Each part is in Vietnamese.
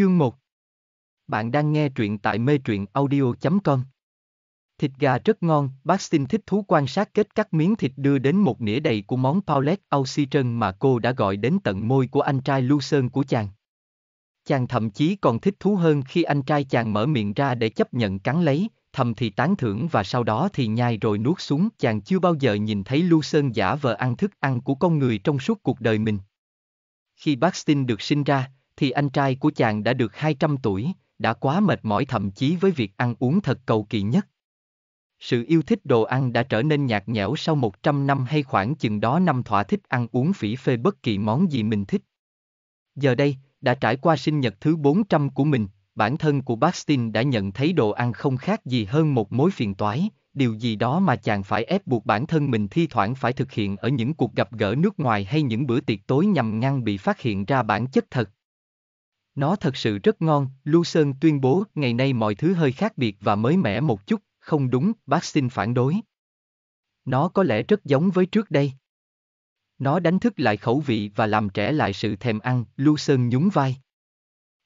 Chương 1 Bạn đang nghe truyện tại mê truyện audio.com Thịt gà rất ngon, bác xin thích thú quan sát kết cắt miếng thịt đưa đến một nĩa đầy của món Paulette au Aussitrân mà cô đã gọi đến tận môi của anh trai Lưu Sơn của chàng. Chàng thậm chí còn thích thú hơn khi anh trai chàng mở miệng ra để chấp nhận cắn lấy, thầm thì tán thưởng và sau đó thì nhai rồi nuốt xuống. Chàng chưa bao giờ nhìn thấy Lưu Sơn giả vờ ăn thức ăn của con người trong suốt cuộc đời mình. Khi Bastin được sinh ra, thì anh trai của chàng đã được 200 tuổi, đã quá mệt mỏi thậm chí với việc ăn uống thật cầu kỳ nhất. Sự yêu thích đồ ăn đã trở nên nhạt nhẽo sau 100 năm hay khoảng chừng đó năm thỏa thích ăn uống phỉ phê bất kỳ món gì mình thích. Giờ đây, đã trải qua sinh nhật thứ 400 của mình, bản thân của Bastin đã nhận thấy đồ ăn không khác gì hơn một mối phiền toái, điều gì đó mà chàng phải ép buộc bản thân mình thi thoảng phải thực hiện ở những cuộc gặp gỡ nước ngoài hay những bữa tiệc tối nhằm ngăn bị phát hiện ra bản chất thật. Nó thật sự rất ngon, Lu Sơn tuyên bố, ngày nay mọi thứ hơi khác biệt và mới mẻ một chút, không đúng, bác xin phản đối. Nó có lẽ rất giống với trước đây. Nó đánh thức lại khẩu vị và làm trẻ lại sự thèm ăn, Lu Sơn nhún vai.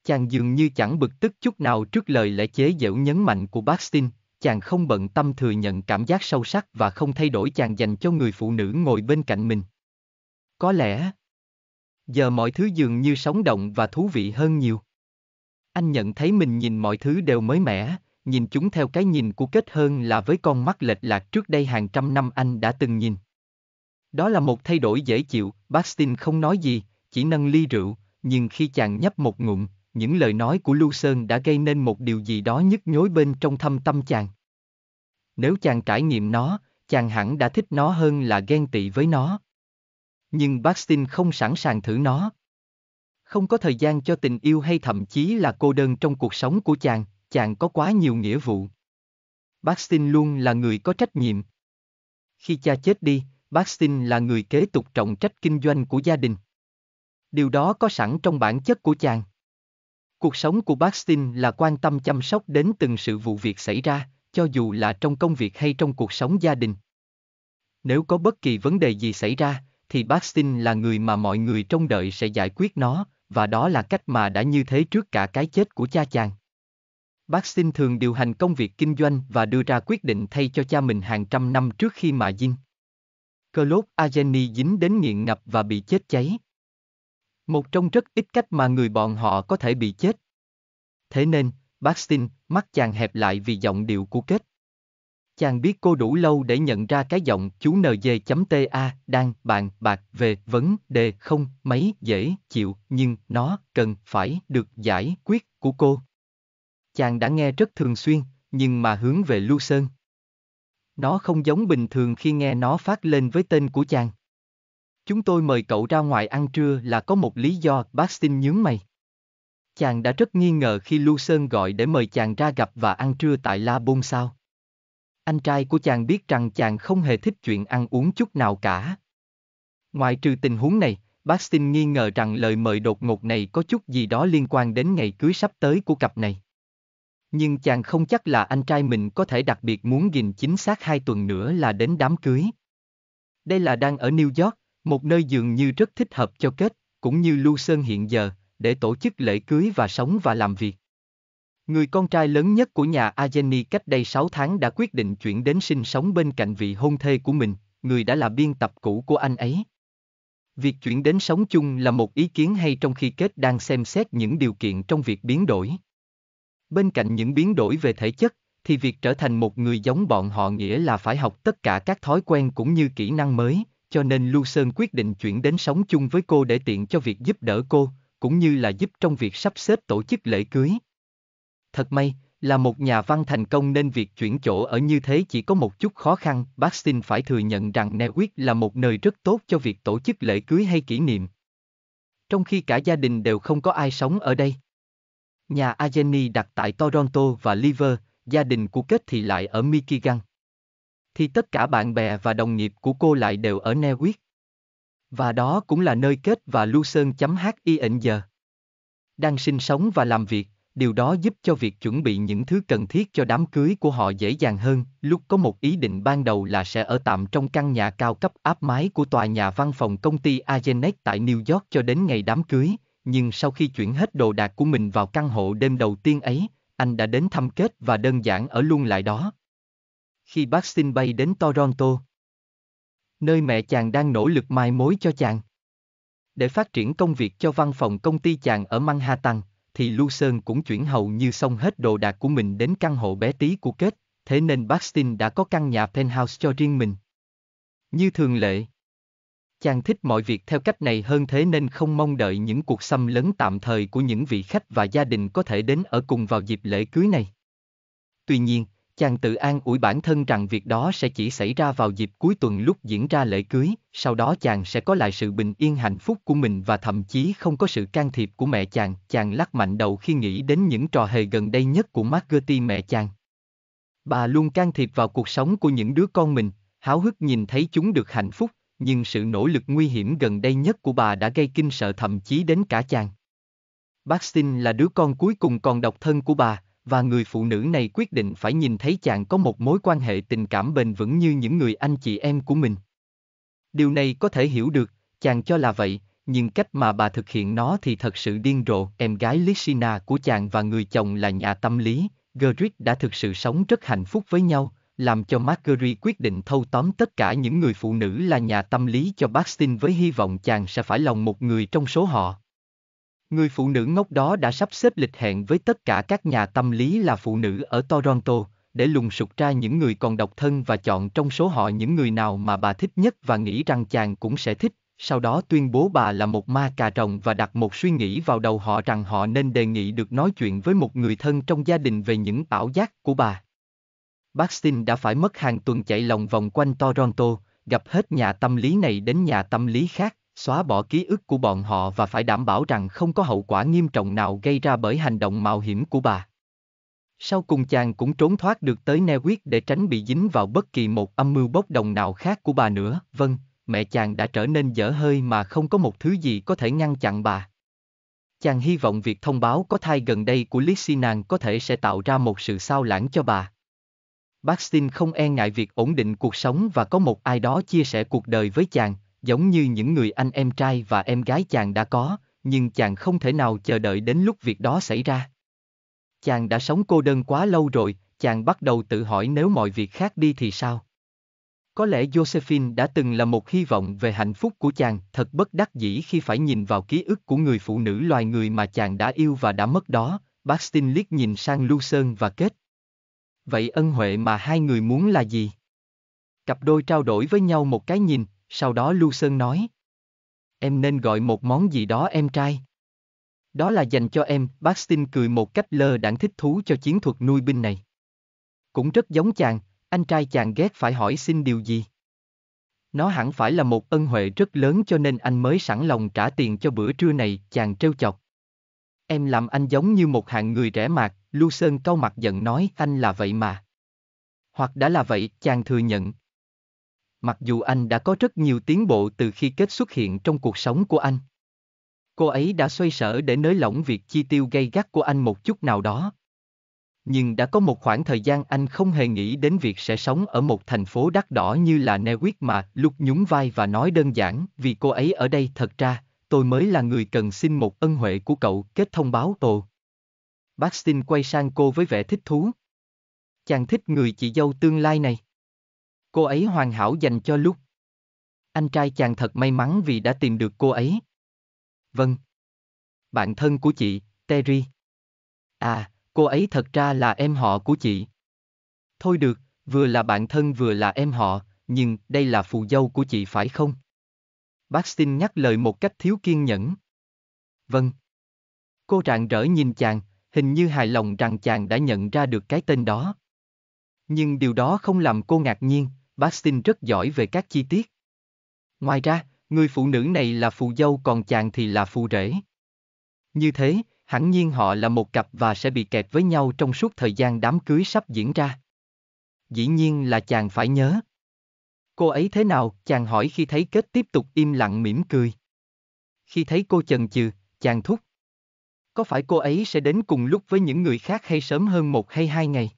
Chàng dường như chẳng bực tức chút nào trước lời lẽ chế giễu nhấn mạnh của Bác Bastin, chàng không bận tâm thừa nhận cảm giác sâu sắc và không thay đổi chàng dành cho người phụ nữ ngồi bên cạnh mình. Có lẽ, Giờ mọi thứ dường như sống động và thú vị hơn nhiều. Anh nhận thấy mình nhìn mọi thứ đều mới mẻ, nhìn chúng theo cái nhìn của kết hơn là với con mắt lệch lạc trước đây hàng trăm năm anh đã từng nhìn. Đó là một thay đổi dễ chịu, Bastin không nói gì, chỉ nâng ly rượu, nhưng khi chàng nhấp một ngụm, những lời nói của Lưu Sơn đã gây nên một điều gì đó nhức nhối bên trong thâm tâm chàng. Nếu chàng trải nghiệm nó, chàng hẳn đã thích nó hơn là ghen tị với nó nhưng Bastin không sẵn sàng thử nó. Không có thời gian cho tình yêu hay thậm chí là cô đơn trong cuộc sống của chàng, chàng có quá nhiều nghĩa vụ. Bastin luôn là người có trách nhiệm. Khi cha chết đi, Bastin là người kế tục trọng trách kinh doanh của gia đình. Điều đó có sẵn trong bản chất của chàng. Cuộc sống của Bastin là quan tâm chăm sóc đến từng sự vụ việc xảy ra, cho dù là trong công việc hay trong cuộc sống gia đình. Nếu có bất kỳ vấn đề gì xảy ra, thì Baxin là người mà mọi người trông đợi sẽ giải quyết nó, và đó là cách mà đã như thế trước cả cái chết của cha chàng. Baxin thường điều hành công việc kinh doanh và đưa ra quyết định thay cho cha mình hàng trăm năm trước khi mà dinh. Cơ lốt dính đến nghiện ngập và bị chết cháy. Một trong rất ít cách mà người bọn họ có thể bị chết. Thế nên, Baxin mắt chàng hẹp lại vì giọng điệu của kết. Chàng biết cô đủ lâu để nhận ra cái giọng chú nj.ta đang bàn bạc về vấn đề không mấy dễ chịu nhưng nó cần phải được giải quyết của cô. Chàng đã nghe rất thường xuyên, nhưng mà hướng về Lưu Sơn. Nó không giống bình thường khi nghe nó phát lên với tên của chàng. Chúng tôi mời cậu ra ngoài ăn trưa là có một lý do, bác xin nhướng mày. Chàng đã rất nghi ngờ khi Lưu Sơn gọi để mời chàng ra gặp và ăn trưa tại La Bôn sao. Anh trai của chàng biết rằng chàng không hề thích chuyện ăn uống chút nào cả. Ngoài trừ tình huống này, Bastin nghi ngờ rằng lời mời đột ngột này có chút gì đó liên quan đến ngày cưới sắp tới của cặp này. Nhưng chàng không chắc là anh trai mình có thể đặc biệt muốn gìn chính xác hai tuần nữa là đến đám cưới. Đây là đang ở New York, một nơi dường như rất thích hợp cho kết, cũng như Sơn hiện giờ, để tổ chức lễ cưới và sống và làm việc. Người con trai lớn nhất của nhà Ageni cách đây 6 tháng đã quyết định chuyển đến sinh sống bên cạnh vị hôn thê của mình, người đã là biên tập cũ của anh ấy. Việc chuyển đến sống chung là một ý kiến hay trong khi kết đang xem xét những điều kiện trong việc biến đổi. Bên cạnh những biến đổi về thể chất, thì việc trở thành một người giống bọn họ nghĩa là phải học tất cả các thói quen cũng như kỹ năng mới, cho nên Lu Sơn quyết định chuyển đến sống chung với cô để tiện cho việc giúp đỡ cô, cũng như là giúp trong việc sắp xếp tổ chức lễ cưới. Thật may, là một nhà văn thành công nên việc chuyển chỗ ở như thế chỉ có một chút khó khăn, bác xin phải thừa nhận rằng Newick là một nơi rất tốt cho việc tổ chức lễ cưới hay kỷ niệm. Trong khi cả gia đình đều không có ai sống ở đây. Nhà Ageni đặt tại Toronto và Liver, gia đình của kết thì lại ở Michigan. Thì tất cả bạn bè và đồng nghiệp của cô lại đều ở Newick. Và đó cũng là nơi kết và Lucerne.hi giờ. Đang sinh sống và làm việc điều đó giúp cho việc chuẩn bị những thứ cần thiết cho đám cưới của họ dễ dàng hơn. Lúc có một ý định ban đầu là sẽ ở tạm trong căn nhà cao cấp áp mái của tòa nhà văn phòng công ty Agenet tại New York cho đến ngày đám cưới, nhưng sau khi chuyển hết đồ đạc của mình vào căn hộ đêm đầu tiên ấy, anh đã đến thăm kết và đơn giản ở luôn lại đó. Khi bác xin bay đến Toronto, nơi mẹ chàng đang nỗ lực mai mối cho chàng. Để phát triển công việc cho văn phòng công ty chàng ở Manhattan, thì Lưu Sơn cũng chuyển hầu như xong hết đồ đạc của mình đến căn hộ bé tí của kết, thế nên Bastin đã có căn nhà penthouse cho riêng mình. Như thường lệ, chàng thích mọi việc theo cách này hơn thế nên không mong đợi những cuộc xâm lấn tạm thời của những vị khách và gia đình có thể đến ở cùng vào dịp lễ cưới này. Tuy nhiên, Chàng tự an ủi bản thân rằng việc đó sẽ chỉ xảy ra vào dịp cuối tuần lúc diễn ra lễ cưới, sau đó chàng sẽ có lại sự bình yên hạnh phúc của mình và thậm chí không có sự can thiệp của mẹ chàng. Chàng lắc mạnh đầu khi nghĩ đến những trò hề gần đây nhất của Margerty mẹ chàng. Bà luôn can thiệp vào cuộc sống của những đứa con mình, háo hức nhìn thấy chúng được hạnh phúc, nhưng sự nỗ lực nguy hiểm gần đây nhất của bà đã gây kinh sợ thậm chí đến cả chàng. Bastin là đứa con cuối cùng còn độc thân của bà, và người phụ nữ này quyết định phải nhìn thấy chàng có một mối quan hệ tình cảm bền vững như những người anh chị em của mình. Điều này có thể hiểu được, chàng cho là vậy, nhưng cách mà bà thực hiện nó thì thật sự điên rồ. Em gái Lishina của chàng và người chồng là nhà tâm lý, Gerrit đã thực sự sống rất hạnh phúc với nhau, làm cho Marguerite quyết định thâu tóm tất cả những người phụ nữ là nhà tâm lý cho Bastin với hy vọng chàng sẽ phải lòng một người trong số họ. Người phụ nữ ngốc đó đã sắp xếp lịch hẹn với tất cả các nhà tâm lý là phụ nữ ở Toronto, để lùng sục ra những người còn độc thân và chọn trong số họ những người nào mà bà thích nhất và nghĩ rằng chàng cũng sẽ thích, sau đó tuyên bố bà là một ma cà rồng và đặt một suy nghĩ vào đầu họ rằng họ nên đề nghị được nói chuyện với một người thân trong gia đình về những ảo giác của bà. Bastin đã phải mất hàng tuần chạy lòng vòng quanh Toronto, gặp hết nhà tâm lý này đến nhà tâm lý khác, xóa bỏ ký ức của bọn họ và phải đảm bảo rằng không có hậu quả nghiêm trọng nào gây ra bởi hành động mạo hiểm của bà. Sau cùng chàng cũng trốn thoát được tới Newick để tránh bị dính vào bất kỳ một âm mưu bốc đồng nào khác của bà nữa, vâng, mẹ chàng đã trở nên dở hơi mà không có một thứ gì có thể ngăn chặn bà. Chàng hy vọng việc thông báo có thai gần đây của nàng có thể sẽ tạo ra một sự sao lãng cho bà. Bastin không e ngại việc ổn định cuộc sống và có một ai đó chia sẻ cuộc đời với chàng, giống như những người anh em trai và em gái chàng đã có, nhưng chàng không thể nào chờ đợi đến lúc việc đó xảy ra. Chàng đã sống cô đơn quá lâu rồi, chàng bắt đầu tự hỏi nếu mọi việc khác đi thì sao? Có lẽ Josephine đã từng là một hy vọng về hạnh phúc của chàng, thật bất đắc dĩ khi phải nhìn vào ký ức của người phụ nữ loài người mà chàng đã yêu và đã mất đó, Bastin liếc nhìn sang Lu Sơn và kết. Vậy ân huệ mà hai người muốn là gì? Cặp đôi trao đổi với nhau một cái nhìn, sau đó Lưu Sơn nói. Em nên gọi một món gì đó em trai. Đó là dành cho em, Bastin cười một cách lơ đãng thích thú cho chiến thuật nuôi binh này. Cũng rất giống chàng, anh trai chàng ghét phải hỏi xin điều gì. Nó hẳn phải là một ân huệ rất lớn cho nên anh mới sẵn lòng trả tiền cho bữa trưa này, chàng trêu chọc. Em làm anh giống như một hạng người rẻ mạt, Lưu Sơn cau mặt giận nói anh là vậy mà. Hoặc đã là vậy, chàng thừa nhận, mặc dù anh đã có rất nhiều tiến bộ từ khi kết xuất hiện trong cuộc sống của anh. Cô ấy đã xoay sở để nới lỏng việc chi tiêu gay gắt của anh một chút nào đó. Nhưng đã có một khoảng thời gian anh không hề nghĩ đến việc sẽ sống ở một thành phố đắt đỏ như là Newark mà lúc nhún vai và nói đơn giản vì cô ấy ở đây thật ra, tôi mới là người cần xin một ân huệ của cậu kết thông báo ồ. Bastin quay sang cô với vẻ thích thú. Chàng thích người chị dâu tương lai này. Cô ấy hoàn hảo dành cho lúc. Anh trai chàng thật may mắn vì đã tìm được cô ấy. Vâng. Bạn thân của chị, Terry. À, cô ấy thật ra là em họ của chị. Thôi được, vừa là bạn thân vừa là em họ, nhưng đây là phù dâu của chị phải không? Bác xin nhắc lời một cách thiếu kiên nhẫn. Vâng. Cô rạng rỡ nhìn chàng, hình như hài lòng rằng chàng đã nhận ra được cái tên đó. Nhưng điều đó không làm cô ngạc nhiên, Bastin rất giỏi về các chi tiết. Ngoài ra, người phụ nữ này là phù dâu còn chàng thì là phù rể. Như thế, hẳn nhiên họ là một cặp và sẽ bị kẹt với nhau trong suốt thời gian đám cưới sắp diễn ra. Dĩ nhiên là chàng phải nhớ. Cô ấy thế nào, chàng hỏi khi thấy kết tiếp tục im lặng mỉm cười. Khi thấy cô chần chừ, chàng thúc. Có phải cô ấy sẽ đến cùng lúc với những người khác hay sớm hơn một hay hai ngày?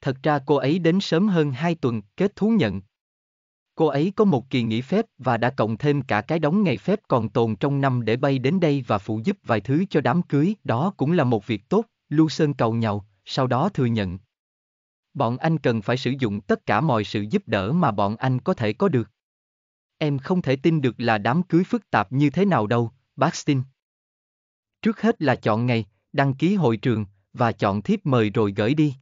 thật ra cô ấy đến sớm hơn hai tuần kết thú nhận. Cô ấy có một kỳ nghỉ phép và đã cộng thêm cả cái đóng ngày phép còn tồn trong năm để bay đến đây và phụ giúp vài thứ cho đám cưới, đó cũng là một việc tốt, Lưu Sơn cầu nhau, sau đó thừa nhận. Bọn anh cần phải sử dụng tất cả mọi sự giúp đỡ mà bọn anh có thể có được. Em không thể tin được là đám cưới phức tạp như thế nào đâu, bác Stin. Trước hết là chọn ngày, đăng ký hội trường, và chọn thiếp mời rồi gửi đi.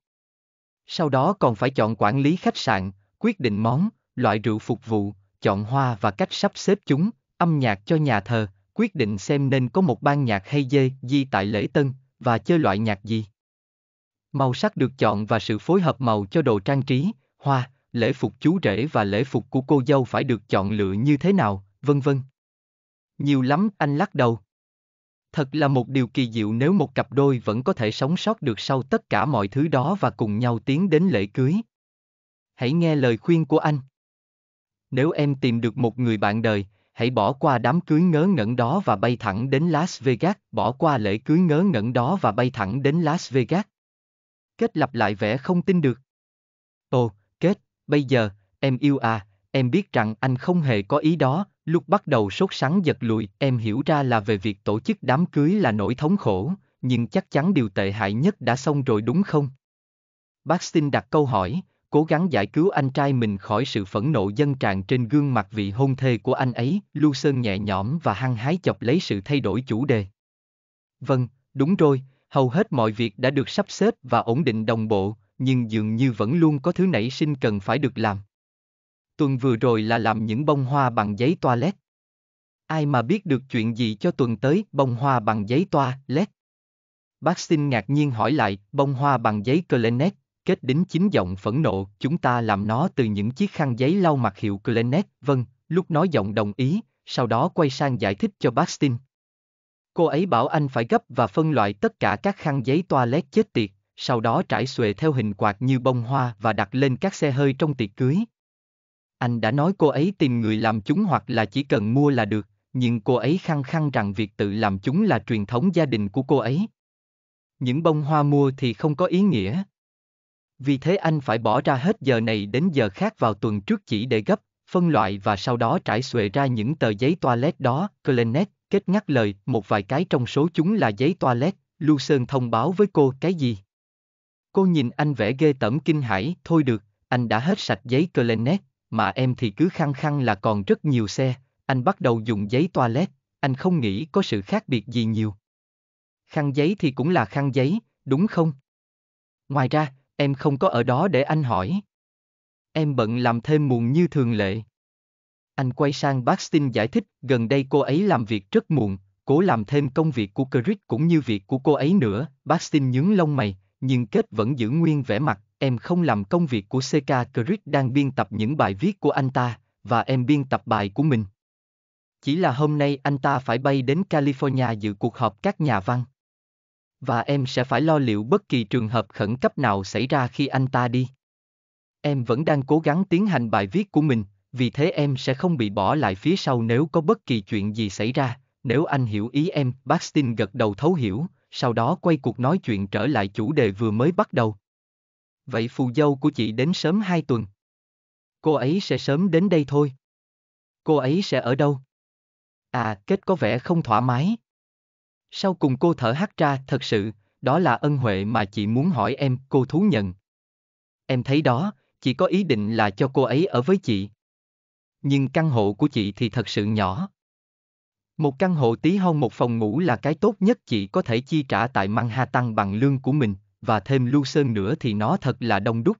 Sau đó còn phải chọn quản lý khách sạn, quyết định món, loại rượu phục vụ, chọn hoa và cách sắp xếp chúng, âm nhạc cho nhà thờ, quyết định xem nên có một ban nhạc hay dê di tại lễ tân, và chơi loại nhạc gì. Màu sắc được chọn và sự phối hợp màu cho đồ trang trí, hoa, lễ phục chú rể và lễ phục của cô dâu phải được chọn lựa như thế nào, vân vân. Nhiều lắm, anh lắc đầu thật là một điều kỳ diệu nếu một cặp đôi vẫn có thể sống sót được sau tất cả mọi thứ đó và cùng nhau tiến đến lễ cưới. Hãy nghe lời khuyên của anh. Nếu em tìm được một người bạn đời, hãy bỏ qua đám cưới ngớ ngẩn đó và bay thẳng đến Las Vegas, bỏ qua lễ cưới ngớ ngẩn đó và bay thẳng đến Las Vegas. Kết lặp lại vẻ không tin được. Ồ, kết, bây giờ, em yêu à, em biết rằng anh không hề có ý đó, Lúc bắt đầu sốt sắng giật lùi, em hiểu ra là về việc tổ chức đám cưới là nỗi thống khổ, nhưng chắc chắn điều tệ hại nhất đã xong rồi đúng không? Bác xin đặt câu hỏi, cố gắng giải cứu anh trai mình khỏi sự phẫn nộ dân tràn trên gương mặt vị hôn thê của anh ấy, Lưu Sơn nhẹ nhõm và hăng hái chọc lấy sự thay đổi chủ đề. Vâng, đúng rồi, hầu hết mọi việc đã được sắp xếp và ổn định đồng bộ, nhưng dường như vẫn luôn có thứ nảy sinh cần phải được làm tuần vừa rồi là làm những bông hoa bằng giấy toilet. Ai mà biết được chuyện gì cho tuần tới, bông hoa bằng giấy toilet. Bác xin ngạc nhiên hỏi lại, bông hoa bằng giấy Klenet, kết đính chính giọng phẫn nộ, chúng ta làm nó từ những chiếc khăn giấy lau mặt hiệu Klenet, vâng, lúc nói giọng đồng ý, sau đó quay sang giải thích cho bác Stin. Cô ấy bảo anh phải gấp và phân loại tất cả các khăn giấy toilet chết tiệt, sau đó trải xuề theo hình quạt như bông hoa và đặt lên các xe hơi trong tiệc cưới. Anh đã nói cô ấy tìm người làm chúng hoặc là chỉ cần mua là được, nhưng cô ấy khăng khăng rằng việc tự làm chúng là truyền thống gia đình của cô ấy. Những bông hoa mua thì không có ý nghĩa. Vì thế anh phải bỏ ra hết giờ này đến giờ khác vào tuần trước chỉ để gấp, phân loại và sau đó trải xuề ra những tờ giấy toilet đó, Clenet, kết ngắt lời, một vài cái trong số chúng là giấy toilet, Lưu Sơn thông báo với cô cái gì? Cô nhìn anh vẽ ghê tởm kinh hãi, thôi được, anh đã hết sạch giấy Clenet, mà em thì cứ khăng khăng là còn rất nhiều xe, anh bắt đầu dùng giấy toilet, anh không nghĩ có sự khác biệt gì nhiều. Khăn giấy thì cũng là khăn giấy, đúng không? Ngoài ra, em không có ở đó để anh hỏi. Em bận làm thêm muộn như thường lệ. Anh quay sang Bastin giải thích, gần đây cô ấy làm việc rất muộn, cố làm thêm công việc của Chris cũng như việc của cô ấy nữa. Bastin nhướng lông mày, nhưng kết vẫn giữ nguyên vẻ mặt, em không làm công việc của CK Crit đang biên tập những bài viết của anh ta, và em biên tập bài của mình. Chỉ là hôm nay anh ta phải bay đến California dự cuộc họp các nhà văn. Và em sẽ phải lo liệu bất kỳ trường hợp khẩn cấp nào xảy ra khi anh ta đi. Em vẫn đang cố gắng tiến hành bài viết của mình, vì thế em sẽ không bị bỏ lại phía sau nếu có bất kỳ chuyện gì xảy ra, nếu anh hiểu ý em, Bastin gật đầu thấu hiểu, sau đó quay cuộc nói chuyện trở lại chủ đề vừa mới bắt đầu vậy phù dâu của chị đến sớm hai tuần. Cô ấy sẽ sớm đến đây thôi. Cô ấy sẽ ở đâu? À, kết có vẻ không thoải mái. Sau cùng cô thở hắt ra, thật sự, đó là ân huệ mà chị muốn hỏi em, cô thú nhận. Em thấy đó, chị có ý định là cho cô ấy ở với chị. Nhưng căn hộ của chị thì thật sự nhỏ. Một căn hộ tí hon một phòng ngủ là cái tốt nhất chị có thể chi trả tại Manhattan bằng lương của mình, và thêm lưu sơn nữa thì nó thật là đông đúc.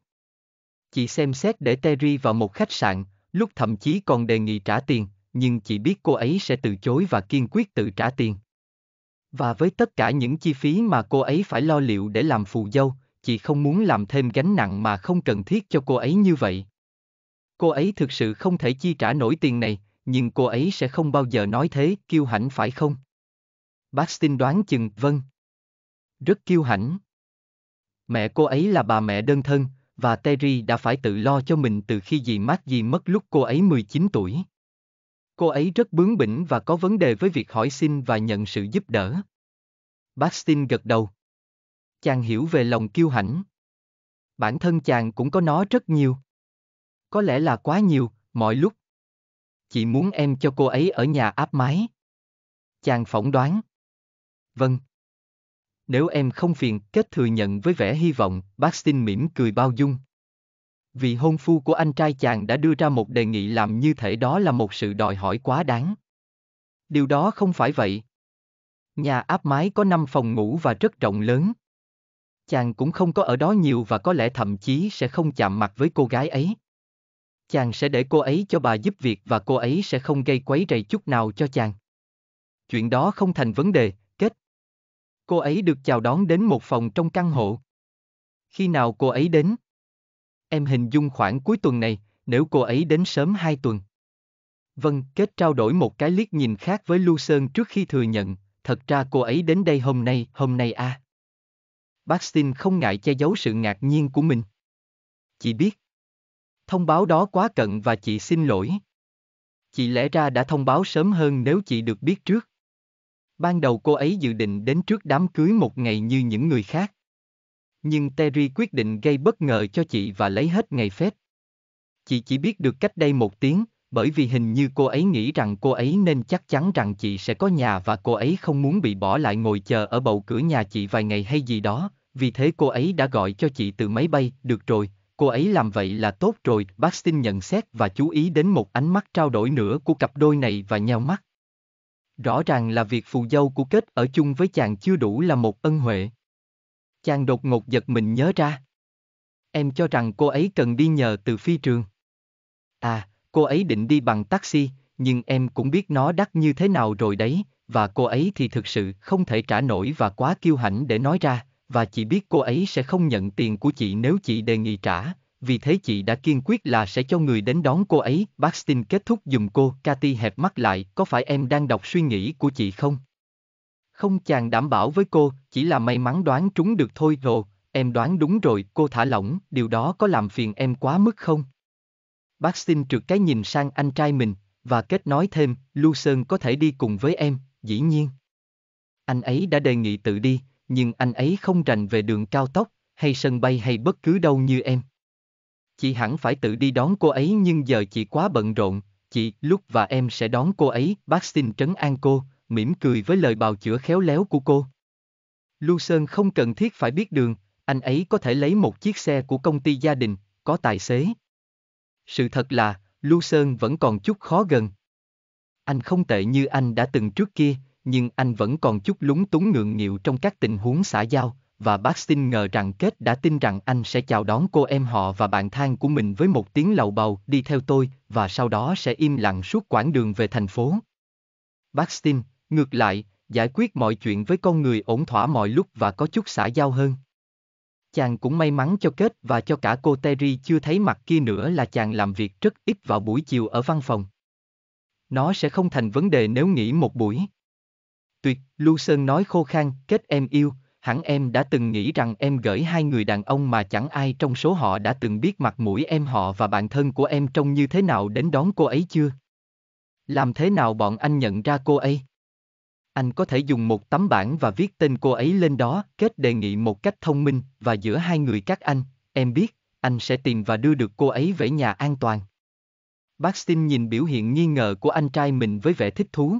Chị xem xét để Terry vào một khách sạn, lúc thậm chí còn đề nghị trả tiền, nhưng chị biết cô ấy sẽ từ chối và kiên quyết tự trả tiền. Và với tất cả những chi phí mà cô ấy phải lo liệu để làm phù dâu, chị không muốn làm thêm gánh nặng mà không cần thiết cho cô ấy như vậy. Cô ấy thực sự không thể chi trả nổi tiền này, nhưng cô ấy sẽ không bao giờ nói thế, kiêu hãnh phải không? Bastin đoán chừng, vâng. Rất kiêu hãnh. Mẹ cô ấy là bà mẹ đơn thân, và Terry đã phải tự lo cho mình từ khi dì mát dì mất lúc cô ấy 19 tuổi. Cô ấy rất bướng bỉnh và có vấn đề với việc hỏi xin và nhận sự giúp đỡ. Bastin gật đầu. Chàng hiểu về lòng kiêu hãnh. Bản thân chàng cũng có nó rất nhiều. Có lẽ là quá nhiều, mọi lúc. Chỉ muốn em cho cô ấy ở nhà áp mái. Chàng phỏng đoán. Vâng, nếu em không phiền, kết thừa nhận với vẻ hy vọng, bác Xin mỉm cười bao dung. Vì hôn phu của anh trai chàng đã đưa ra một đề nghị làm như thể đó là một sự đòi hỏi quá đáng. Điều đó không phải vậy. Nhà áp mái có 5 phòng ngủ và rất rộng lớn. Chàng cũng không có ở đó nhiều và có lẽ thậm chí sẽ không chạm mặt với cô gái ấy. Chàng sẽ để cô ấy cho bà giúp việc và cô ấy sẽ không gây quấy rầy chút nào cho chàng. Chuyện đó không thành vấn đề. Cô ấy được chào đón đến một phòng trong căn hộ. Khi nào cô ấy đến? Em hình dung khoảng cuối tuần này, nếu cô ấy đến sớm hai tuần. Vâng, kết trao đổi một cái liếc nhìn khác với Lưu Sơn trước khi thừa nhận, thật ra cô ấy đến đây hôm nay, hôm nay à. Bác Bastin không ngại che giấu sự ngạc nhiên của mình. Chị biết. Thông báo đó quá cận và chị xin lỗi. Chị lẽ ra đã thông báo sớm hơn nếu chị được biết trước. Ban đầu cô ấy dự định đến trước đám cưới một ngày như những người khác. Nhưng Terry quyết định gây bất ngờ cho chị và lấy hết ngày phép. Chị chỉ biết được cách đây một tiếng, bởi vì hình như cô ấy nghĩ rằng cô ấy nên chắc chắn rằng chị sẽ có nhà và cô ấy không muốn bị bỏ lại ngồi chờ ở bầu cửa nhà chị vài ngày hay gì đó, vì thế cô ấy đã gọi cho chị từ máy bay, được rồi, cô ấy làm vậy là tốt rồi, Bastin nhận xét và chú ý đến một ánh mắt trao đổi nữa của cặp đôi này và nheo mắt. Rõ ràng là việc phù dâu của kết ở chung với chàng chưa đủ là một ân huệ. Chàng đột ngột giật mình nhớ ra. Em cho rằng cô ấy cần đi nhờ từ phi trường. À, cô ấy định đi bằng taxi, nhưng em cũng biết nó đắt như thế nào rồi đấy, và cô ấy thì thực sự không thể trả nổi và quá kiêu hãnh để nói ra, và chỉ biết cô ấy sẽ không nhận tiền của chị nếu chị đề nghị trả, vì thế chị đã kiên quyết là sẽ cho người đến đón cô ấy. Bastin kết thúc dùm cô, Cathy hẹp mắt lại, có phải em đang đọc suy nghĩ của chị không? Không chàng đảm bảo với cô, chỉ là may mắn đoán trúng được thôi rồi, em đoán đúng rồi, cô thả lỏng, điều đó có làm phiền em quá mức không? Bastin trượt cái nhìn sang anh trai mình, và kết nói thêm, Lu Sơn có thể đi cùng với em, dĩ nhiên. Anh ấy đã đề nghị tự đi, nhưng anh ấy không rành về đường cao tốc, hay sân bay hay bất cứ đâu như em chị hẳn phải tự đi đón cô ấy nhưng giờ chị quá bận rộn, chị, lúc và em sẽ đón cô ấy, bác xin trấn an cô, mỉm cười với lời bào chữa khéo léo của cô. Lưu Sơn không cần thiết phải biết đường, anh ấy có thể lấy một chiếc xe của công ty gia đình, có tài xế. Sự thật là, Lưu Sơn vẫn còn chút khó gần. Anh không tệ như anh đã từng trước kia, nhưng anh vẫn còn chút lúng túng ngượng nghịu trong các tình huống xã giao, và Bastin ngờ rằng Kết đã tin rằng anh sẽ chào đón cô em họ và bạn thang của mình với một tiếng lầu bầu đi theo tôi và sau đó sẽ im lặng suốt quãng đường về thành phố. Bastin, ngược lại, giải quyết mọi chuyện với con người ổn thỏa mọi lúc và có chút xã giao hơn. Chàng cũng may mắn cho Kết và cho cả cô Terry chưa thấy mặt kia nữa là chàng làm việc rất ít vào buổi chiều ở văn phòng. Nó sẽ không thành vấn đề nếu nghỉ một buổi. Tuyệt, Lưu Sơn nói khô khan, Kết em yêu, hẳn em đã từng nghĩ rằng em gửi hai người đàn ông mà chẳng ai trong số họ đã từng biết mặt mũi em họ và bạn thân của em trông như thế nào đến đón cô ấy chưa? Làm thế nào bọn anh nhận ra cô ấy? Anh có thể dùng một tấm bảng và viết tên cô ấy lên đó, kết đề nghị một cách thông minh, và giữa hai người các anh, em biết, anh sẽ tìm và đưa được cô ấy về nhà an toàn. Bastin nhìn biểu hiện nghi ngờ của anh trai mình với vẻ thích thú.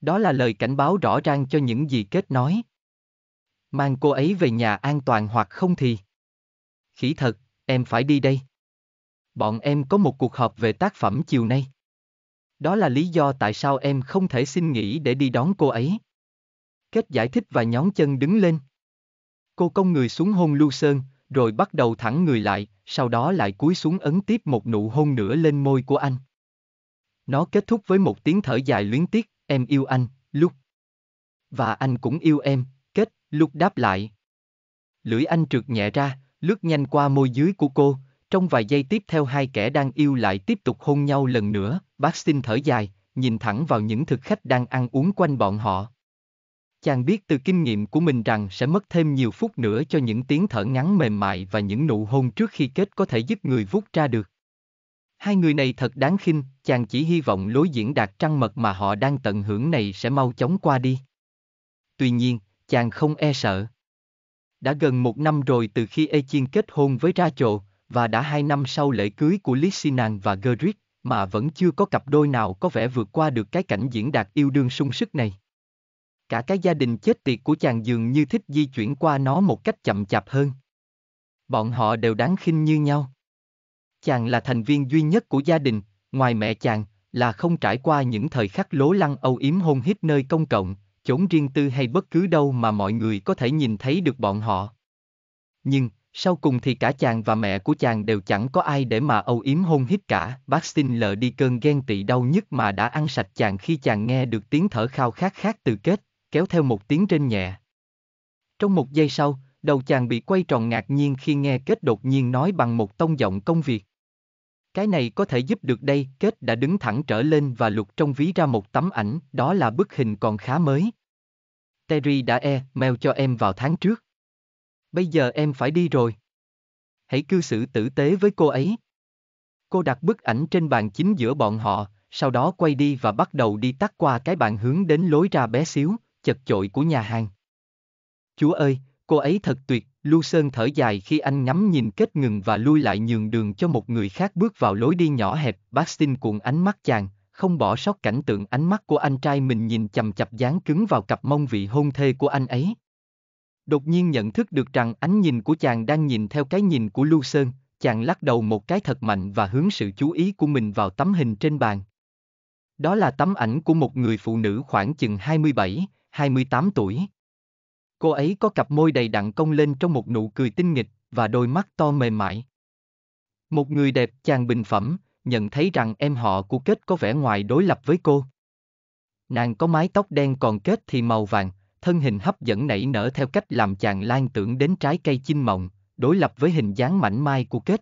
Đó là lời cảnh báo rõ ràng cho những gì kết nói. Mang cô ấy về nhà an toàn hoặc không thì. Khỉ thật, em phải đi đây. Bọn em có một cuộc họp về tác phẩm chiều nay. Đó là lý do tại sao em không thể xin nghỉ để đi đón cô ấy. Kết giải thích và nhón chân đứng lên. Cô công người xuống hôn Lưu Sơn, rồi bắt đầu thẳng người lại, sau đó lại cúi xuống ấn tiếp một nụ hôn nữa lên môi của anh. Nó kết thúc với một tiếng thở dài luyến tiếc, em yêu anh, lúc. Và anh cũng yêu em, Lúc đáp lại, lưỡi anh trượt nhẹ ra, lướt nhanh qua môi dưới của cô, trong vài giây tiếp theo hai kẻ đang yêu lại tiếp tục hôn nhau lần nữa, bác xin thở dài, nhìn thẳng vào những thực khách đang ăn uống quanh bọn họ. Chàng biết từ kinh nghiệm của mình rằng sẽ mất thêm nhiều phút nữa cho những tiếng thở ngắn mềm mại và những nụ hôn trước khi kết có thể giúp người vút ra được. Hai người này thật đáng khinh, chàng chỉ hy vọng lối diễn đạt trăng mật mà họ đang tận hưởng này sẽ mau chóng qua đi. Tuy nhiên, chàng không e sợ. Đã gần một năm rồi từ khi Ê Chiên kết hôn với Ra Chộ, và đã hai năm sau lễ cưới của Lý Sinan và Gerrit, mà vẫn chưa có cặp đôi nào có vẻ vượt qua được cái cảnh diễn đạt yêu đương sung sức này. Cả cái gia đình chết tiệt của chàng dường như thích di chuyển qua nó một cách chậm chạp hơn. Bọn họ đều đáng khinh như nhau. Chàng là thành viên duy nhất của gia đình, ngoài mẹ chàng, là không trải qua những thời khắc lố lăng âu yếm hôn hít nơi công cộng, chốn riêng tư hay bất cứ đâu mà mọi người có thể nhìn thấy được bọn họ. Nhưng, sau cùng thì cả chàng và mẹ của chàng đều chẳng có ai để mà âu yếm hôn hít cả. Bác xin lờ đi cơn ghen tị đau nhất mà đã ăn sạch chàng khi chàng nghe được tiếng thở khao khát khát từ kết, kéo theo một tiếng trên nhẹ. Trong một giây sau, đầu chàng bị quay tròn ngạc nhiên khi nghe kết đột nhiên nói bằng một tông giọng công việc. Cái này có thể giúp được đây, kết đã đứng thẳng trở lên và lục trong ví ra một tấm ảnh, đó là bức hình còn khá mới. Terry đã e, mail cho em vào tháng trước. Bây giờ em phải đi rồi. Hãy cư xử tử tế với cô ấy. Cô đặt bức ảnh trên bàn chính giữa bọn họ, sau đó quay đi và bắt đầu đi tắt qua cái bàn hướng đến lối ra bé xíu, chật chội của nhà hàng. Chúa ơi, cô ấy thật tuyệt, Lưu Sơn thở dài khi anh ngắm nhìn kết ngừng và lui lại nhường đường cho một người khác bước vào lối đi nhỏ hẹp. Bastin cuộn ánh mắt chàng, không bỏ sót cảnh tượng ánh mắt của anh trai mình nhìn chầm chập dán cứng vào cặp mông vị hôn thê của anh ấy. Đột nhiên nhận thức được rằng ánh nhìn của chàng đang nhìn theo cái nhìn của Lưu Sơn, chàng lắc đầu một cái thật mạnh và hướng sự chú ý của mình vào tấm hình trên bàn. Đó là tấm ảnh của một người phụ nữ khoảng chừng 27, 28 tuổi cô ấy có cặp môi đầy đặn cong lên trong một nụ cười tinh nghịch và đôi mắt to mềm mại. Một người đẹp chàng bình phẩm, nhận thấy rằng em họ của kết có vẻ ngoài đối lập với cô. Nàng có mái tóc đen còn kết thì màu vàng, thân hình hấp dẫn nảy nở theo cách làm chàng lan tưởng đến trái cây chinh mộng, đối lập với hình dáng mảnh mai của kết.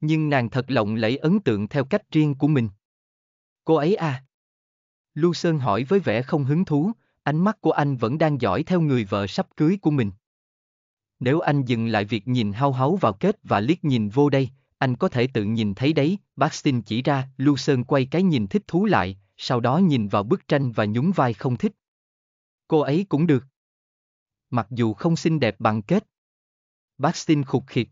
Nhưng nàng thật lộng lẫy ấn tượng theo cách riêng của mình. Cô ấy à? Lưu Sơn hỏi với vẻ không hứng thú, ánh mắt của anh vẫn đang dõi theo người vợ sắp cưới của mình. Nếu anh dừng lại việc nhìn hao háo vào kết và liếc nhìn vô đây, anh có thể tự nhìn thấy đấy, Bastin chỉ ra, Lưu Sơn quay cái nhìn thích thú lại, sau đó nhìn vào bức tranh và nhún vai không thích. Cô ấy cũng được. Mặc dù không xinh đẹp bằng kết. Bastin khục khịt.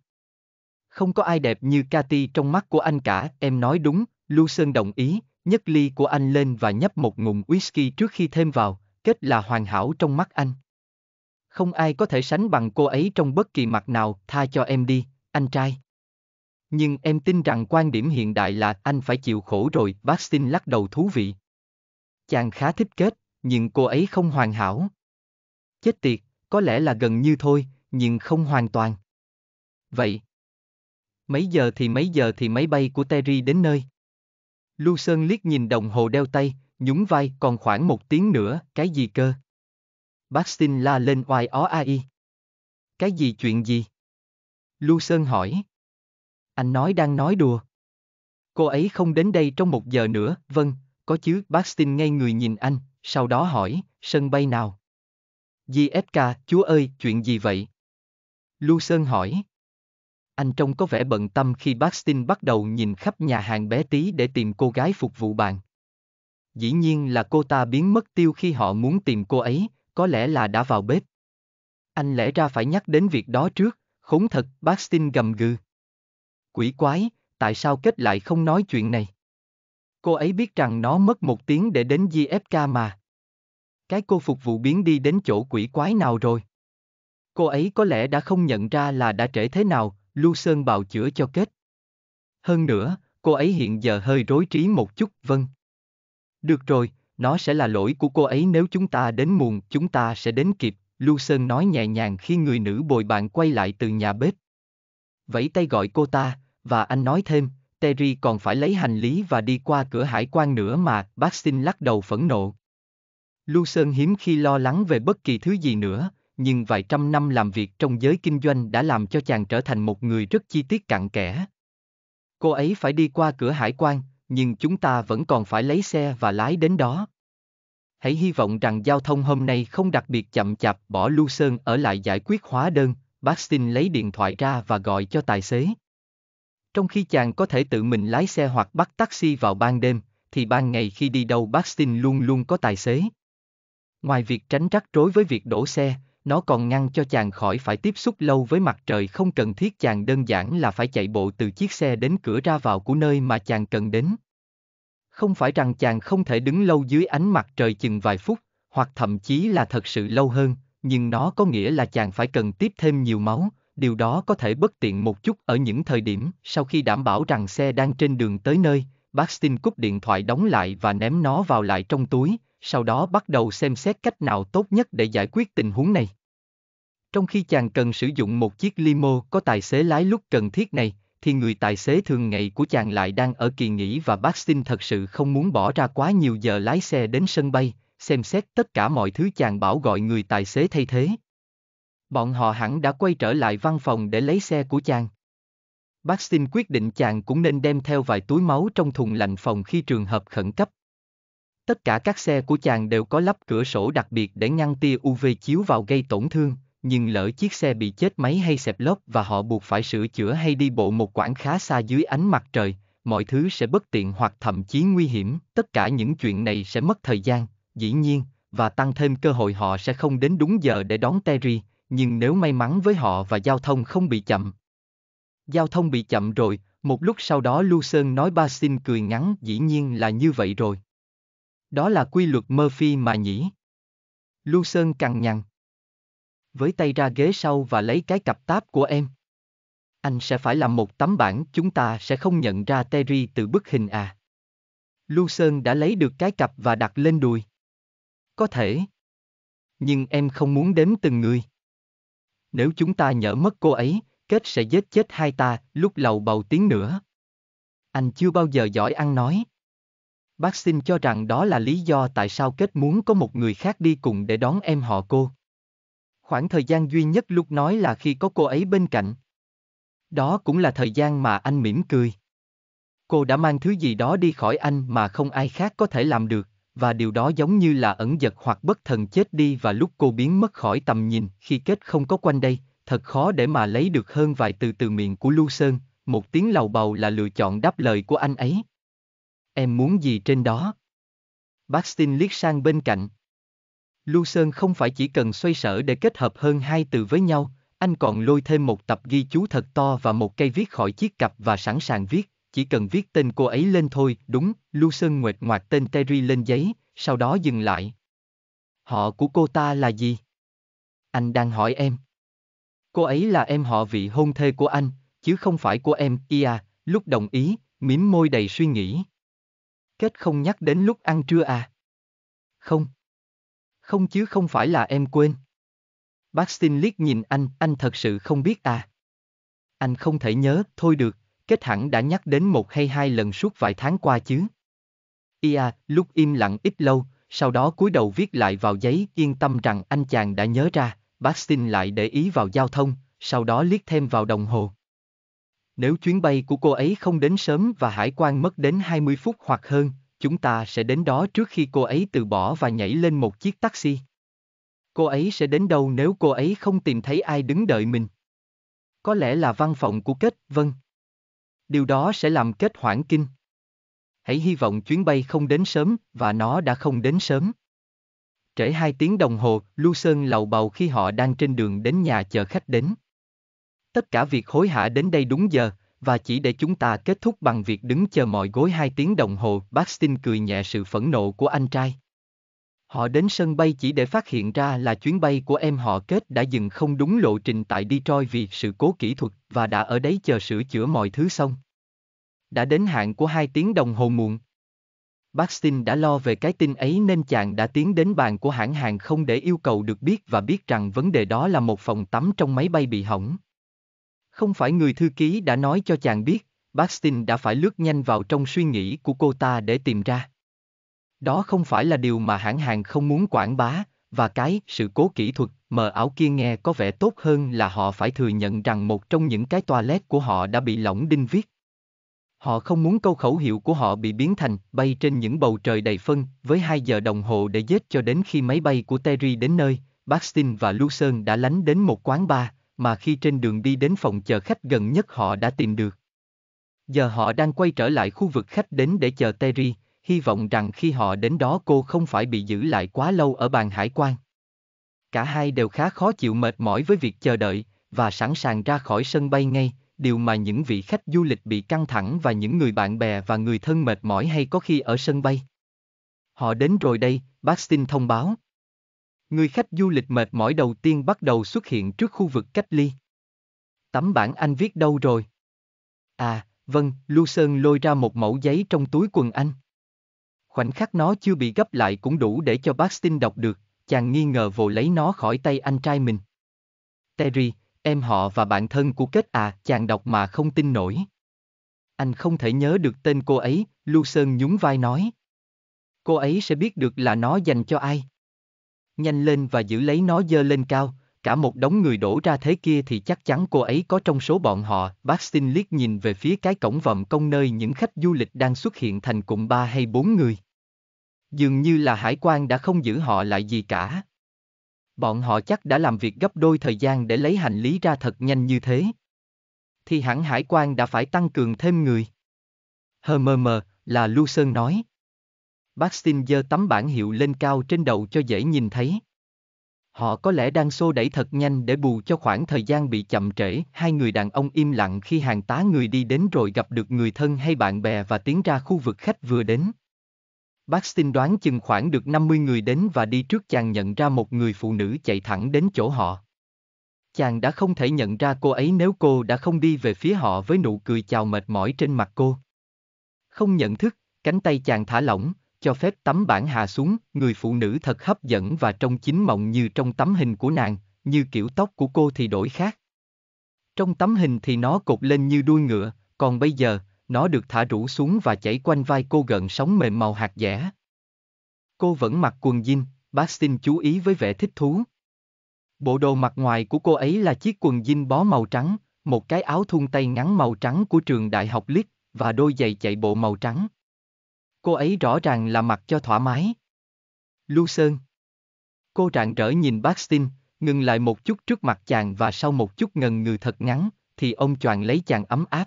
Không có ai đẹp như Cathy trong mắt của anh cả, em nói đúng, Lưu Sơn đồng ý, nhấc ly của anh lên và nhấp một ngụm whisky trước khi thêm vào, kết là hoàn hảo trong mắt anh. Không ai có thể sánh bằng cô ấy trong bất kỳ mặt nào, tha cho em đi, anh trai. Nhưng em tin rằng quan điểm hiện đại là anh phải chịu khổ rồi, Bác xin lắc đầu thú vị. Chàng khá thích kết, nhưng cô ấy không hoàn hảo. Chết tiệt, có lẽ là gần như thôi, nhưng không hoàn toàn. Vậy, mấy giờ thì mấy giờ thì máy bay của Terry đến nơi? Lu Sơn liếc nhìn đồng hồ đeo tay, nhún vai còn khoảng một tiếng nữa, cái gì cơ? Bastin la lên oai ó ai. Cái gì chuyện gì? Lu Sơn hỏi. Anh nói đang nói đùa. Cô ấy không đến đây trong một giờ nữa, vâng, có chứ, Bastin ngay người nhìn anh, sau đó hỏi, sân bay nào? JFK, chúa ơi, chuyện gì vậy? Lu Sơn hỏi. Anh trông có vẻ bận tâm khi Bastin bắt đầu nhìn khắp nhà hàng bé tí để tìm cô gái phục vụ bàn. Dĩ nhiên là cô ta biến mất tiêu khi họ muốn tìm cô ấy, có lẽ là đã vào bếp. Anh lẽ ra phải nhắc đến việc đó trước, khốn thật, Bastin gầm gừ. Quỷ quái, tại sao kết lại không nói chuyện này? Cô ấy biết rằng nó mất một tiếng để đến GFK mà. Cái cô phục vụ biến đi đến chỗ quỷ quái nào rồi? Cô ấy có lẽ đã không nhận ra là đã trễ thế nào, Lu Sơn bào chữa cho kết. Hơn nữa, cô ấy hiện giờ hơi rối trí một chút, vâng. Được rồi, nó sẽ là lỗi của cô ấy nếu chúng ta đến muộn, chúng ta sẽ đến kịp, Sơn nói nhẹ nhàng khi người nữ bồi bạn quay lại từ nhà bếp. Vẫy tay gọi cô ta, và anh nói thêm, Terry còn phải lấy hành lý và đi qua cửa hải quan nữa mà, bác xin lắc đầu phẫn nộ. Sơn hiếm khi lo lắng về bất kỳ thứ gì nữa, nhưng vài trăm năm làm việc trong giới kinh doanh đã làm cho chàng trở thành một người rất chi tiết cặn kẽ. Cô ấy phải đi qua cửa hải quan, nhưng chúng ta vẫn còn phải lấy xe và lái đến đó. Hãy hy vọng rằng giao thông hôm nay không đặc biệt chậm chạp bỏ lưu Sơn ở lại giải quyết hóa đơn, Bastin lấy điện thoại ra và gọi cho tài xế. Trong khi chàng có thể tự mình lái xe hoặc bắt taxi vào ban đêm, thì ban ngày khi đi đâu Bastin luôn luôn có tài xế. Ngoài việc tránh rắc rối với việc đổ xe, nó còn ngăn cho chàng khỏi phải tiếp xúc lâu với mặt trời không cần thiết chàng đơn giản là phải chạy bộ từ chiếc xe đến cửa ra vào của nơi mà chàng cần đến. Không phải rằng chàng không thể đứng lâu dưới ánh mặt trời chừng vài phút, hoặc thậm chí là thật sự lâu hơn, nhưng nó có nghĩa là chàng phải cần tiếp thêm nhiều máu, điều đó có thể bất tiện một chút ở những thời điểm sau khi đảm bảo rằng xe đang trên đường tới nơi, Bastin cúp điện thoại đóng lại và ném nó vào lại trong túi, sau đó bắt đầu xem xét cách nào tốt nhất để giải quyết tình huống này. Trong khi chàng cần sử dụng một chiếc limo có tài xế lái lúc cần thiết này, thì người tài xế thường ngày của chàng lại đang ở kỳ nghỉ và bác xin thật sự không muốn bỏ ra quá nhiều giờ lái xe đến sân bay, xem xét tất cả mọi thứ chàng bảo gọi người tài xế thay thế. Bọn họ hẳn đã quay trở lại văn phòng để lấy xe của chàng. Bác xin quyết định chàng cũng nên đem theo vài túi máu trong thùng lạnh phòng khi trường hợp khẩn cấp, Tất cả các xe của chàng đều có lắp cửa sổ đặc biệt để ngăn tia UV chiếu vào gây tổn thương, nhưng lỡ chiếc xe bị chết máy hay xẹp lốp và họ buộc phải sửa chữa hay đi bộ một quãng khá xa dưới ánh mặt trời, mọi thứ sẽ bất tiện hoặc thậm chí nguy hiểm. Tất cả những chuyện này sẽ mất thời gian, dĩ nhiên, và tăng thêm cơ hội họ sẽ không đến đúng giờ để đón Terry, nhưng nếu may mắn với họ và giao thông không bị chậm. Giao thông bị chậm rồi, một lúc sau đó Lưu Sơn nói ba xin cười ngắn dĩ nhiên là như vậy rồi. Đó là quy luật Murphy mà nhỉ. Lưu Sơn cằn nhằn. Với tay ra ghế sau và lấy cái cặp táp của em. Anh sẽ phải làm một tấm bản chúng ta sẽ không nhận ra Terry từ bức hình à. Lưu Sơn đã lấy được cái cặp và đặt lên đùi. Có thể. Nhưng em không muốn đếm từng người. Nếu chúng ta nhỡ mất cô ấy, kết sẽ giết chết hai ta, lúc lầu bầu tiếng nữa. Anh chưa bao giờ giỏi ăn nói bác xin cho rằng đó là lý do tại sao kết muốn có một người khác đi cùng để đón em họ cô. Khoảng thời gian duy nhất lúc nói là khi có cô ấy bên cạnh. Đó cũng là thời gian mà anh mỉm cười. Cô đã mang thứ gì đó đi khỏi anh mà không ai khác có thể làm được, và điều đó giống như là ẩn giật hoặc bất thần chết đi và lúc cô biến mất khỏi tầm nhìn khi kết không có quanh đây, thật khó để mà lấy được hơn vài từ từ miệng của Lưu Sơn, một tiếng lầu bầu là lựa chọn đáp lời của anh ấy. Em muốn gì trên đó? Bastin liếc sang bên cạnh. Lưu Sơn không phải chỉ cần xoay sở để kết hợp hơn hai từ với nhau, anh còn lôi thêm một tập ghi chú thật to và một cây viết khỏi chiếc cặp và sẵn sàng viết, chỉ cần viết tên cô ấy lên thôi, đúng, Lưu Sơn nguệt ngoạc tên Terry lên giấy, sau đó dừng lại. Họ của cô ta là gì? Anh đang hỏi em. Cô ấy là em họ vị hôn thê của anh, chứ không phải của em, Ia, lúc đồng ý, mím môi đầy suy nghĩ, kết không nhắc đến lúc ăn trưa à? Không. Không chứ không phải là em quên. Bác Stin liếc nhìn anh, anh thật sự không biết à? Anh không thể nhớ, thôi được, kết hẳn đã nhắc đến một hay hai lần suốt vài tháng qua chứ. Ia, lúc im lặng ít lâu, sau đó cúi đầu viết lại vào giấy yên tâm rằng anh chàng đã nhớ ra, bác Stin lại để ý vào giao thông, sau đó liếc thêm vào đồng hồ. Nếu chuyến bay của cô ấy không đến sớm và hải quan mất đến 20 phút hoặc hơn, chúng ta sẽ đến đó trước khi cô ấy từ bỏ và nhảy lên một chiếc taxi. Cô ấy sẽ đến đâu nếu cô ấy không tìm thấy ai đứng đợi mình? Có lẽ là văn phòng của kết, vâng. Điều đó sẽ làm kết hoảng kinh. Hãy hy vọng chuyến bay không đến sớm, và nó đã không đến sớm. Trễ hai tiếng đồng hồ, Lu Sơn lầu bầu khi họ đang trên đường đến nhà chờ khách đến. Tất cả việc hối hả đến đây đúng giờ, và chỉ để chúng ta kết thúc bằng việc đứng chờ mọi gối hai tiếng đồng hồ. Bastin cười nhẹ sự phẫn nộ của anh trai. Họ đến sân bay chỉ để phát hiện ra là chuyến bay của em họ kết đã dừng không đúng lộ trình tại Detroit vì sự cố kỹ thuật và đã ở đấy chờ sửa chữa mọi thứ xong. Đã đến hạn của hai tiếng đồng hồ muộn. Bastin đã lo về cái tin ấy nên chàng đã tiến đến bàn của hãng hàng không để yêu cầu được biết và biết rằng vấn đề đó là một phòng tắm trong máy bay bị hỏng. Không phải người thư ký đã nói cho chàng biết, Bastin đã phải lướt nhanh vào trong suy nghĩ của cô ta để tìm ra. Đó không phải là điều mà hãng hàng không muốn quảng bá, và cái sự cố kỹ thuật mờ ảo kia nghe có vẻ tốt hơn là họ phải thừa nhận rằng một trong những cái toilet của họ đã bị lỏng đinh viết. Họ không muốn câu khẩu hiệu của họ bị biến thành bay trên những bầu trời đầy phân với 2 giờ đồng hồ để giết cho đến khi máy bay của Terry đến nơi, Bastin và Lawson đã lánh đến một quán bar, mà khi trên đường đi đến phòng chờ khách gần nhất họ đã tìm được. Giờ họ đang quay trở lại khu vực khách đến để chờ Terry, hy vọng rằng khi họ đến đó cô không phải bị giữ lại quá lâu ở bàn hải quan. Cả hai đều khá khó chịu mệt mỏi với việc chờ đợi, và sẵn sàng ra khỏi sân bay ngay, điều mà những vị khách du lịch bị căng thẳng và những người bạn bè và người thân mệt mỏi hay có khi ở sân bay. Họ đến rồi đây, Bastin thông báo người khách du lịch mệt mỏi đầu tiên bắt đầu xuất hiện trước khu vực cách ly. Tấm bản anh viết đâu rồi? À, vâng, Lưu Sơn lôi ra một mẫu giấy trong túi quần anh. Khoảnh khắc nó chưa bị gấp lại cũng đủ để cho bác Bastin đọc được, chàng nghi ngờ vồ lấy nó khỏi tay anh trai mình. Terry, em họ và bạn thân của kết à, chàng đọc mà không tin nổi. Anh không thể nhớ được tên cô ấy, Lưu Sơn nhún vai nói. Cô ấy sẽ biết được là nó dành cho ai nhanh lên và giữ lấy nó dơ lên cao, cả một đống người đổ ra thế kia thì chắc chắn cô ấy có trong số bọn họ. Bác Bastin liếc nhìn về phía cái cổng vòm công nơi những khách du lịch đang xuất hiện thành cụm ba hay bốn người. Dường như là hải quan đã không giữ họ lại gì cả. Bọn họ chắc đã làm việc gấp đôi thời gian để lấy hành lý ra thật nhanh như thế. Thì hẳn hải quan đã phải tăng cường thêm người. Hờ mờ mờ, là Lu Sơn nói. Bastin giơ tấm bảng hiệu lên cao trên đầu cho dễ nhìn thấy. Họ có lẽ đang xô đẩy thật nhanh để bù cho khoảng thời gian bị chậm trễ. Hai người đàn ông im lặng khi hàng tá người đi đến rồi gặp được người thân hay bạn bè và tiến ra khu vực khách vừa đến. Bastin đoán chừng khoảng được 50 người đến và đi trước chàng nhận ra một người phụ nữ chạy thẳng đến chỗ họ. Chàng đã không thể nhận ra cô ấy nếu cô đã không đi về phía họ với nụ cười chào mệt mỏi trên mặt cô. Không nhận thức, cánh tay chàng thả lỏng, cho phép tấm bản hạ xuống, người phụ nữ thật hấp dẫn và trông chính mộng như trong tấm hình của nàng, như kiểu tóc của cô thì đổi khác. Trong tấm hình thì nó cột lên như đuôi ngựa, còn bây giờ, nó được thả rũ xuống và chảy quanh vai cô gần sóng mềm màu hạt dẻ. Cô vẫn mặc quần jean, Bastin chú ý với vẻ thích thú. Bộ đồ mặt ngoài của cô ấy là chiếc quần jean bó màu trắng, một cái áo thun tay ngắn màu trắng của trường đại học Lít và đôi giày chạy bộ màu trắng. Cô ấy rõ ràng là mặc cho thoải mái. Lưu Sơn. Cô rạng rỡ nhìn Bác Bastin, ngừng lại một chút trước mặt chàng và sau một chút ngần ngừ thật ngắn, thì ông choàng lấy chàng ấm áp.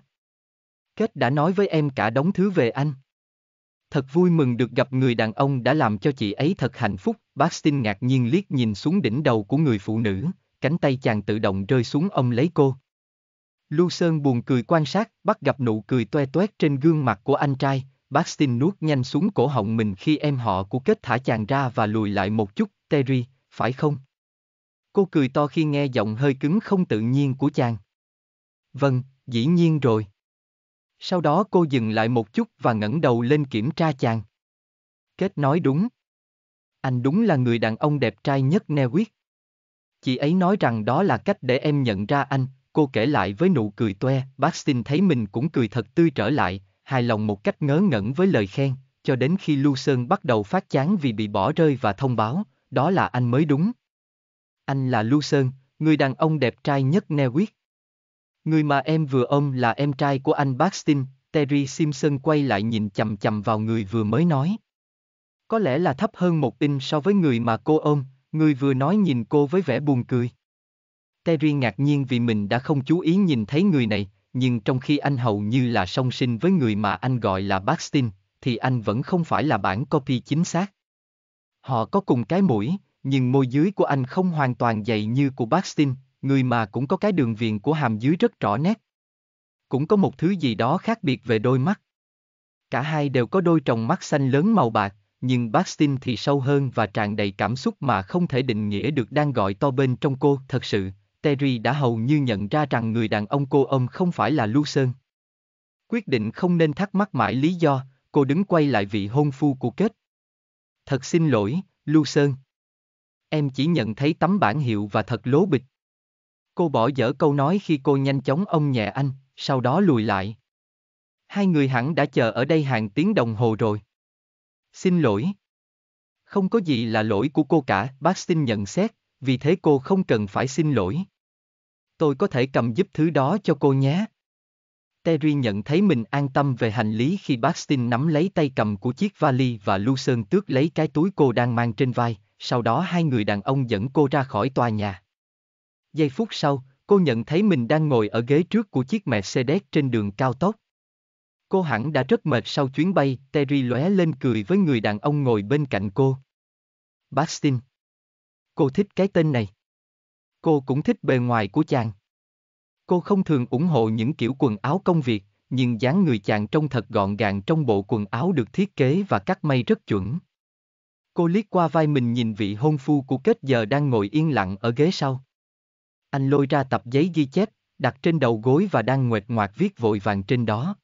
Kết đã nói với em cả đống thứ về anh. Thật vui mừng được gặp người đàn ông đã làm cho chị ấy thật hạnh phúc. Bác Bastin ngạc nhiên liếc nhìn xuống đỉnh đầu của người phụ nữ, cánh tay chàng tự động rơi xuống ông lấy cô. Lưu Sơn buồn cười quan sát, bắt gặp nụ cười toe toét trên gương mặt của anh trai, Bastin nuốt nhanh xuống cổ họng mình khi em họ của kết thả chàng ra và lùi lại một chút, Terry, phải không? Cô cười to khi nghe giọng hơi cứng không tự nhiên của chàng. Vâng, dĩ nhiên rồi. Sau đó cô dừng lại một chút và ngẩng đầu lên kiểm tra chàng. Kết nói đúng. Anh đúng là người đàn ông đẹp trai nhất Newick. Chị ấy nói rằng đó là cách để em nhận ra anh, cô kể lại với nụ cười toe, Bastin thấy mình cũng cười thật tươi trở lại, hài lòng một cách ngớ ngẩn với lời khen, cho đến khi Lưu Sơn bắt đầu phát chán vì bị bỏ rơi và thông báo, đó là anh mới đúng. Anh là Lưu Sơn, người đàn ông đẹp trai nhất Newick. Người mà em vừa ôm là em trai của anh Baxton, Terry Simpson quay lại nhìn chầm chầm vào người vừa mới nói. Có lẽ là thấp hơn một inch so với người mà cô ôm, người vừa nói nhìn cô với vẻ buồn cười. Terry ngạc nhiên vì mình đã không chú ý nhìn thấy người này, nhưng trong khi anh hầu như là song sinh với người mà anh gọi là Bastin, thì anh vẫn không phải là bản copy chính xác. Họ có cùng cái mũi, nhưng môi dưới của anh không hoàn toàn dày như của Bastin, người mà cũng có cái đường viền của hàm dưới rất rõ nét. Cũng có một thứ gì đó khác biệt về đôi mắt. Cả hai đều có đôi tròng mắt xanh lớn màu bạc, nhưng Bastin thì sâu hơn và tràn đầy cảm xúc mà không thể định nghĩa được đang gọi to bên trong cô thật sự, Terry đã hầu như nhận ra rằng người đàn ông cô ôm không phải là Lưu Sơn. Quyết định không nên thắc mắc mãi lý do, cô đứng quay lại vị hôn phu của kết. Thật xin lỗi, Lưu Sơn. Em chỉ nhận thấy tấm bản hiệu và thật lố bịch. Cô bỏ dở câu nói khi cô nhanh chóng ông nhẹ anh, sau đó lùi lại. Hai người hẳn đã chờ ở đây hàng tiếng đồng hồ rồi. Xin lỗi. Không có gì là lỗi của cô cả, bác xin nhận xét, vì thế cô không cần phải xin lỗi tôi có thể cầm giúp thứ đó cho cô nhé. Terry nhận thấy mình an tâm về hành lý khi Bastin nắm lấy tay cầm của chiếc vali và Lucerne tước lấy cái túi cô đang mang trên vai, sau đó hai người đàn ông dẫn cô ra khỏi tòa nhà. Giây phút sau, cô nhận thấy mình đang ngồi ở ghế trước của chiếc Mercedes trên đường cao tốc. Cô hẳn đã rất mệt sau chuyến bay, Terry lóe lên cười với người đàn ông ngồi bên cạnh cô. Bastin. Cô thích cái tên này. Cô cũng thích bề ngoài của chàng. Cô không thường ủng hộ những kiểu quần áo công việc, nhưng dáng người chàng trông thật gọn gàng trong bộ quần áo được thiết kế và cắt may rất chuẩn. Cô liếc qua vai mình nhìn vị hôn phu của kết giờ đang ngồi yên lặng ở ghế sau. Anh lôi ra tập giấy ghi chép, đặt trên đầu gối và đang nguệt ngoạc viết vội vàng trên đó.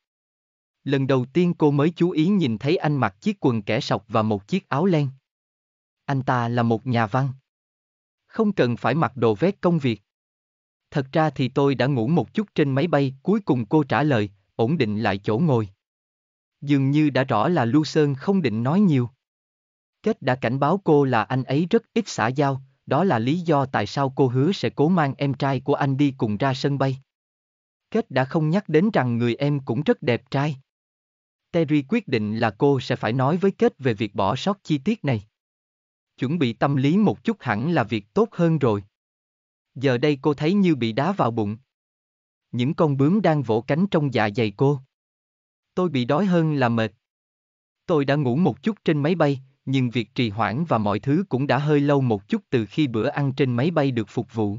Lần đầu tiên cô mới chú ý nhìn thấy anh mặc chiếc quần kẻ sọc và một chiếc áo len. Anh ta là một nhà văn không cần phải mặc đồ vét công việc. Thật ra thì tôi đã ngủ một chút trên máy bay, cuối cùng cô trả lời, ổn định lại chỗ ngồi. Dường như đã rõ là Lu Sơn không định nói nhiều. Kết đã cảnh báo cô là anh ấy rất ít xả giao, đó là lý do tại sao cô hứa sẽ cố mang em trai của anh đi cùng ra sân bay. Kết đã không nhắc đến rằng người em cũng rất đẹp trai. Terry quyết định là cô sẽ phải nói với Kết về việc bỏ sót chi tiết này chuẩn bị tâm lý một chút hẳn là việc tốt hơn rồi. Giờ đây cô thấy như bị đá vào bụng. Những con bướm đang vỗ cánh trong dạ dày cô. Tôi bị đói hơn là mệt. Tôi đã ngủ một chút trên máy bay, nhưng việc trì hoãn và mọi thứ cũng đã hơi lâu một chút từ khi bữa ăn trên máy bay được phục vụ.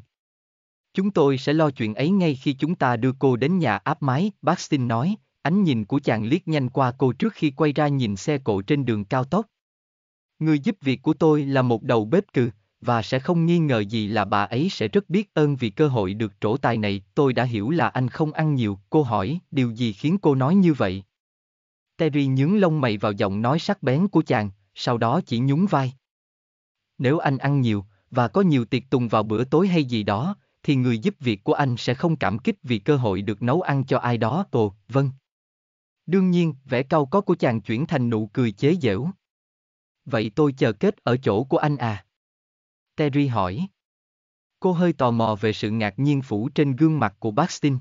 Chúng tôi sẽ lo chuyện ấy ngay khi chúng ta đưa cô đến nhà áp máy, bác Stin nói, ánh nhìn của chàng liếc nhanh qua cô trước khi quay ra nhìn xe cộ trên đường cao tốc. Người giúp việc của tôi là một đầu bếp cừ, và sẽ không nghi ngờ gì là bà ấy sẽ rất biết ơn vì cơ hội được trổ tài này. Tôi đã hiểu là anh không ăn nhiều, cô hỏi, điều gì khiến cô nói như vậy? Terry nhướng lông mày vào giọng nói sắc bén của chàng, sau đó chỉ nhún vai. Nếu anh ăn nhiều, và có nhiều tiệc tùng vào bữa tối hay gì đó, thì người giúp việc của anh sẽ không cảm kích vì cơ hội được nấu ăn cho ai đó. Ồ, vâng. Đương nhiên, vẻ cau có của chàng chuyển thành nụ cười chế giễu. Vậy tôi chờ kết ở chỗ của anh à? Terry hỏi. Cô hơi tò mò về sự ngạc nhiên phủ trên gương mặt của Bastin.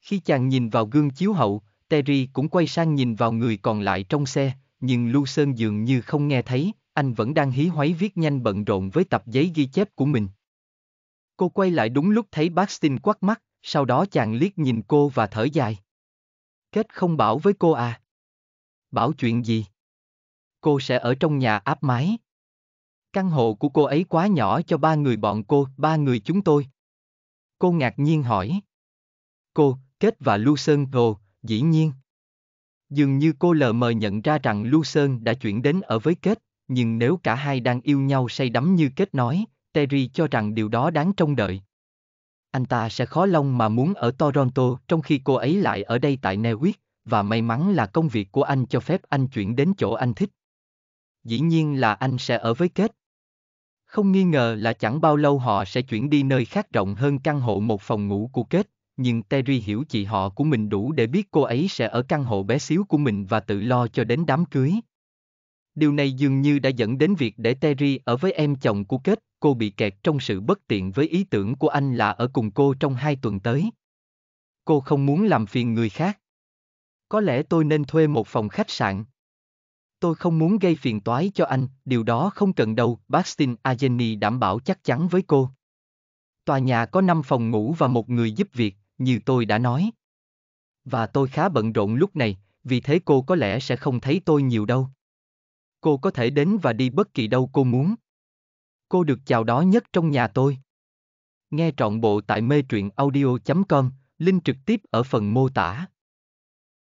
Khi chàng nhìn vào gương chiếu hậu, Terry cũng quay sang nhìn vào người còn lại trong xe, nhưng Lu Sơn dường như không nghe thấy, anh vẫn đang hí hoáy viết nhanh bận rộn với tập giấy ghi chép của mình. Cô quay lại đúng lúc thấy Bastin quắc mắt, sau đó chàng liếc nhìn cô và thở dài. Kết không bảo với cô à? Bảo chuyện gì? cô sẽ ở trong nhà áp mái. Căn hộ của cô ấy quá nhỏ cho ba người bọn cô, ba người chúng tôi. Cô ngạc nhiên hỏi. Cô, Kết và Lu Sơn Hồ, dĩ nhiên. Dường như cô lờ mờ nhận ra rằng Lu Sơn đã chuyển đến ở với Kết, nhưng nếu cả hai đang yêu nhau say đắm như Kết nói, Terry cho rằng điều đó đáng trông đợi. Anh ta sẽ khó lòng mà muốn ở Toronto trong khi cô ấy lại ở đây tại Newick, và may mắn là công việc của anh cho phép anh chuyển đến chỗ anh thích dĩ nhiên là anh sẽ ở với kết. Không nghi ngờ là chẳng bao lâu họ sẽ chuyển đi nơi khác rộng hơn căn hộ một phòng ngủ của kết, nhưng Terry hiểu chị họ của mình đủ để biết cô ấy sẽ ở căn hộ bé xíu của mình và tự lo cho đến đám cưới. Điều này dường như đã dẫn đến việc để Terry ở với em chồng của kết, cô bị kẹt trong sự bất tiện với ý tưởng của anh là ở cùng cô trong hai tuần tới. Cô không muốn làm phiền người khác. Có lẽ tôi nên thuê một phòng khách sạn tôi không muốn gây phiền toái cho anh, điều đó không cần đâu, Bastin Ageni đảm bảo chắc chắn với cô. Tòa nhà có 5 phòng ngủ và một người giúp việc, như tôi đã nói. Và tôi khá bận rộn lúc này, vì thế cô có lẽ sẽ không thấy tôi nhiều đâu. Cô có thể đến và đi bất kỳ đâu cô muốn. Cô được chào đón nhất trong nhà tôi. Nghe trọn bộ tại mê truyện audio.com, link trực tiếp ở phần mô tả.